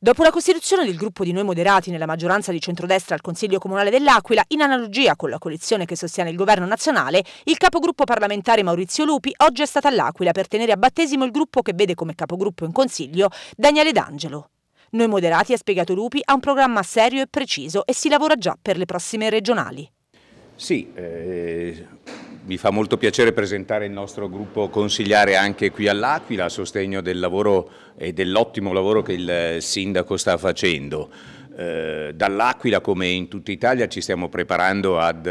Dopo la costituzione del gruppo di noi moderati nella maggioranza di centrodestra al Consiglio Comunale dell'Aquila, in analogia con la coalizione che sostiene il governo nazionale, il capogruppo parlamentare Maurizio Lupi oggi è stato all'Aquila per tenere a battesimo il gruppo che vede come capogruppo in Consiglio Daniele D'Angelo. Noi moderati, ha spiegato Lupi, ha un programma serio e preciso e si lavora già per le prossime regionali. Sì, eh, mi fa molto piacere presentare il nostro gruppo consigliare anche qui all'Aquila a sostegno del lavoro e dell'ottimo lavoro che il sindaco sta facendo. Eh, Dall'Aquila come in tutta Italia ci stiamo preparando ad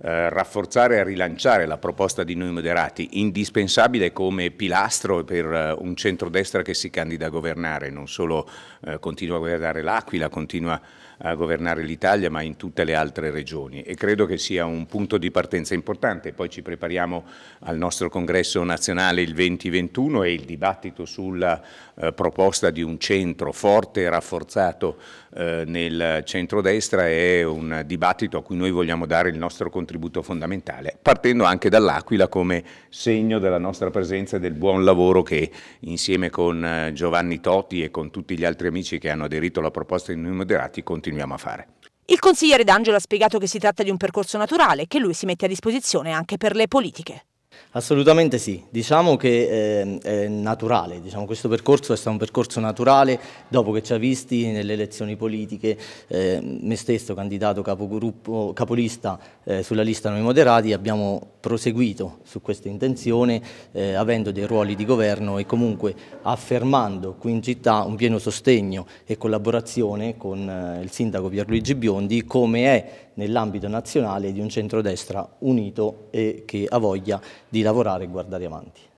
eh, rafforzare e rilanciare la proposta di noi moderati, indispensabile come pilastro per eh, un centrodestra che si candida a governare, non solo eh, continua a governare l'Aquila, continua a governare l'Italia, ma in tutte le altre regioni e credo che sia un punto di partenza importante. Poi ci prepariamo al nostro congresso nazionale il 2021 e il dibattito sulla eh, proposta di un centro forte e rafforzato eh, nel centrodestra è un dibattito a cui noi vogliamo dare il nostro contributo contributo fondamentale, partendo anche dall'Aquila come segno della nostra presenza e del buon lavoro che insieme con eh, Giovanni Toti e con tutti gli altri amici che hanno aderito alla proposta di noi moderati continuiamo a fare. Il consigliere D'Angelo ha spiegato che si tratta di un percorso naturale che lui si mette a disposizione anche per le politiche. Assolutamente sì, diciamo che eh, è naturale, diciamo, questo percorso è stato un percorso naturale dopo che ci ha visti nelle elezioni politiche, eh, me stesso candidato capolista eh, sulla lista Noi Moderati, abbiamo proseguito su questa intenzione eh, avendo dei ruoli di governo e comunque affermando qui in città un pieno sostegno e collaborazione con eh, il sindaco Pierluigi Biondi come è nell'ambito nazionale di un centrodestra unito e che ha voglia di lavorare e guardare avanti.